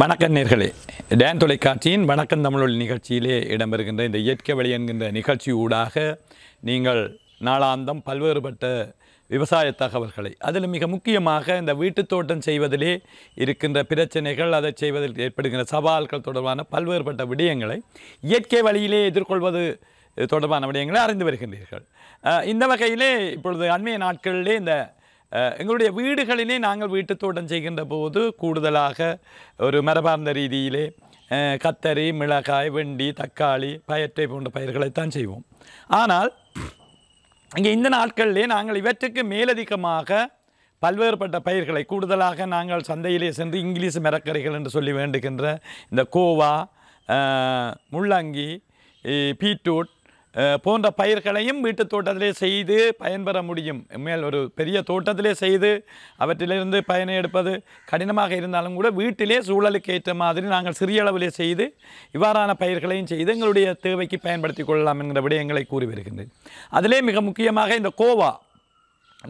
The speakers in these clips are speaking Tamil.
வணக்கம் நேர்களே டேன் தொலைக்காட்சியின் வணக்கம் தமிழொலி நிகழ்ச்சியிலே இடம்பெறுகின்ற இந்த இயற்கை வழி என்கின்ற நிகழ்ச்சி ஊடாக நீங்கள் நாளாந்தம் பல்வேறுபட்ட விவசாய தகவல்களை அதில் மிக முக்கியமாக இந்த வீட்டு தோட்டம் செய்வதிலே இருக்கின்ற பிரச்சனைகள் அதை செய்வதில் ஏற்படுகின்ற சவால்கள் தொடர்பான பல்வேறுபட்ட விடயங்களை இயற்கை வழியிலே எதிர்கொள்வது தொடர்பான விடயங்களை அறிந்து வருகின்றீர்கள் இந்த வகையிலே இப்பொழுது அண்மைய நாட்களிலே இந்த எங்களுடைய வீடுகளிலே நாங்கள் வீட்டு தோட்டம் செய்கின்ற போது கூடுதலாக ஒரு மரபார்ந்த ரீதியிலே கத்தரி மிளகாய் வெண்டி தக்காளி பயற்றை போன்ற பயிர்களைத்தான் செய்வோம் ஆனால் இங்கே இந்த நாட்களிலே நாங்கள் இவற்றுக்கு மேலதிகமாக பல்வேறுபட்ட பயிர்களை கூடுதலாக நாங்கள் சந்தையிலே சென்று இங்கிலீஷ் மரக்கறிகள் என்று சொல்லி வேண்டுகின்ற இந்த கோவா முள்ளங்கி பீட்ரூட் போன்ற பயிர்களையும் வீட்டு தோட்டத்திலே செய்து பயன்பெற முடியும் மேல் ஒரு பெரிய தோட்டத்திலே செய்து அவற்றிலிருந்து பயனை எடுப்பது கடினமாக இருந்தாலும் கூட வீட்டிலே சூழலுக்கு ஏற்ற மாதிரி நாங்கள் சிறிய அளவிலே செய்து இவ்வாறான பயிர்களையும் செய்து எங்களுடைய தேவைக்கு பயன்படுத்தி கொள்ளலாம் என்கிற விடயங்களை கூறி வருகின்றேன் அதிலே மிக முக்கியமாக இந்த கோவா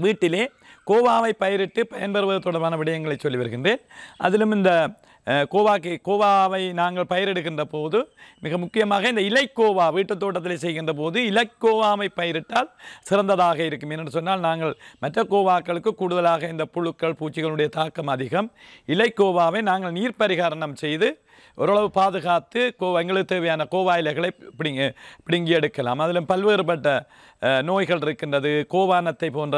வீட்டிலே கோவாவை பயிரிட்டு பயன்பெறுவது தொடர்பான விடயங்களை சொல்லி வருகின்றேன் அதிலும் இந்த கோவாக்கு கோவாவை நாங்கள் பயிரெடுக்கின்ற போது மிக முக்கியமாக இந்த இலைக்கோவா வீட்டுத் தோட்டத்தில் செய்கின்ற போது இலைக்கோவாவை பயிரிட்டால் சிறந்ததாக இருக்கும் என்று சொன்னால் நாங்கள் மற்ற கோவாக்களுக்கு கூடுதலாக இந்த புழுக்கள் பூச்சிகளுடைய தாக்கம் அதிகம் இலைக்கோவாவை நாங்கள் நீர் பரிகாரணம் செய்து ஓரளவு பாதுகாத்து கோ எங்களுக்கு தேவையான கோவா இலைகளை பிடிங்க பிடுங்கி எடுக்கலாம் அதிலும் பல்வேறுபட்ட நோய்கள் இருக்கின்றது கோவானத்தை போன்ற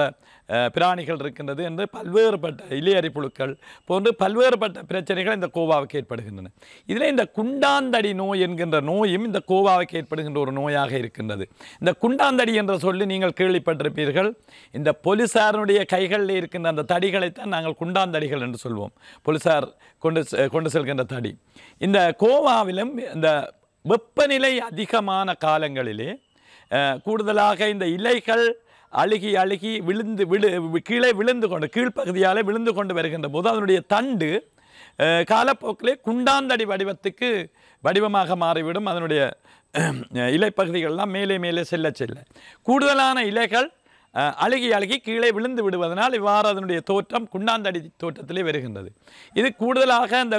பிராணிகள் இருக்கின்றது என்று பல்வேறுபட்ட இலையறி புழுக்கள் போன்று பல்வேறுபட்ட பிரச்சனைகள் இந்த கோவாவுக்கு ஏற்படுகின்றன இதில் இந்த குண்டாந்தடி நோய் என்கின்ற நோயும் இந்த கோவாவுக்கு ஏற்படுகின்ற ஒரு நோயாக இருக்கின்றது இந்த குண்டாந்தடி என்ற சொல்லி நீங்கள் கேள்விப்பட்டிருப்பீர்கள் இந்த போலீஸாருடைய கைகளில் இருக்கின்ற அந்த தடிகளைத்தான் நாங்கள் குண்டாந்தடிகள் என்று சொல்வோம் போலீஸார் கொண்டு கொண்டு செல்கின்ற தடி இந்த கோவாவிலும் இந்த வெப்பநிலை அதிகமான காலங்களிலே கூடுதலாக இந்த இலைகள் அழுகி அழுகி விழுந்து விழு கீழே விழுந்து கொண்டு கீழ்ப்பகுதியாலே விழுந்து கொண்டு வருகின்ற போது அதனுடைய தண்டு காலப்போக்கிலே குண்டாந்தடி வடிவத்துக்கு வடிவமாக மாறிவிடும் அதனுடைய இலைப்பகுதிகள்லாம் மேலே மேலே செல்ல செல்ல கூடுதலான இலைகள் அழுகி அழுகி கீழே விழுந்து விடுவதனால் இவ்வாறு அதனுடைய தோற்றம் குண்டாந்தடி தோற்றத்திலே வருகின்றது இது கூடுதலாக அந்த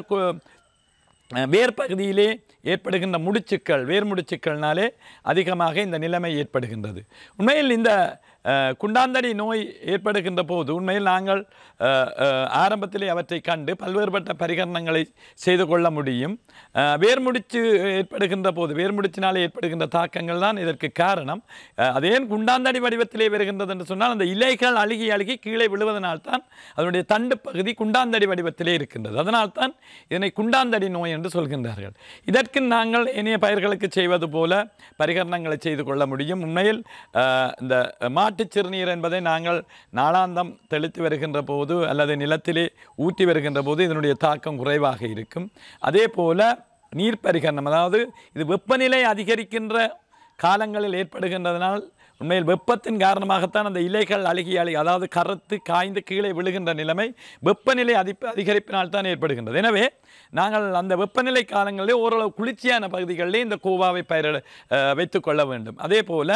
வேர்பகுதியிலே ஏற்படுகின்ற முடிச்சுக்கள் வேர் முடிச்சுக்கள்னாலே அதிகமாக இந்த நிலைமை ஏற்படுகின்றது உண்மையில் இந்த குண்டாந்தடி நோய் ஏற்படுகின்ற போது உண்மையில் நாங்கள் ஆரம்பத்திலே அவற்றை கண்டு பல்வேறுபட்ட பரிகரணங்களை செய்து கொள்ள முடியும் வேர்முடிச்சு ஏற்படுகின்ற போது முடிச்சினாலே ஏற்படுகின்ற தாக்கங்கள் தான் இதற்கு காரணம் அது ஏன் குண்டாந்தடி வடிவத்திலே வருகின்றது என்று சொன்னால் அந்த இலைகள் அழுகி அழுகி கீழே விழுவதனால்தான் அதனுடைய தண்டு பகுதி குண்டாந்தடி வடிவத்திலே இருக்கின்றது அதனால்தான் இதனை குண்டாந்தடி நோய் என்று சொல்கின்றார்கள் இதற்கு அதற்கும் நாங்கள் இனிய பயிர்களுக்கு செய்வது போல பரிகரணங்களை செய்து கொள்ள முடியும் உண்மையில் இந்த மாட்டுச் சிறுநீர் என்பதை நாங்கள் நாளாந்தம் தெளித்து வருகின்ற போது அல்லது நிலத்திலே ஊற்றி வருகின்ற போது இதனுடைய தாக்கம் குறைவாக இருக்கும் அதே போல் நீர் பரிகரணம் அதாவது இது வெப்பநிலை அதிகரிக்கின்ற காலங்களில் ஏற்படுகின்றதனால் உண்மையில் வெப்பத்தின் காரணமாகத்தான் அந்த இலைகள் அழுகி அழுகி அதாவது கருத்து காய்ந்து கீழே விழுகின்ற நிலைமை வெப்பநிலை அதி அதிகரிப்பினால் தான் ஏற்படுகின்றது எனவே நாங்கள் அந்த வெப்பநிலை காலங்களிலே ஓரளவு குளிர்ச்சியான பகுதிகளிலே இந்த கோவாவை பயிரிட வைத்துக்கொள்ள வேண்டும் அதே போல்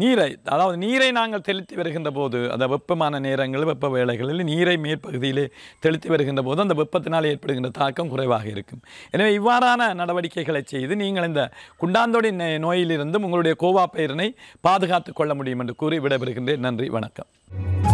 நீரை அதாவது நீரை நாங்கள் தெளித்து வருகின்ற போது அந்த வெப்பமான நேரங்களில் வெப்ப வேலைகளில் நீரை மேற்பகுதியிலே தெளித்து வருகின்ற போது அந்த வெப்பத்தினால் ஏற்படுகின்ற தாக்கம் குறைவாக இருக்கும் எனவே இவ்வாறான நடவடிக்கைகளை செய்து நீங்கள் இந்த குண்டாந்தோடி நோயிலிருந்தும் உங்களுடைய கோவா பயிரினை பாதுகாத்து கொள்ள முடியும் என்று கூறி விடைபெறுகின்றேன் நன்றி வணக்கம்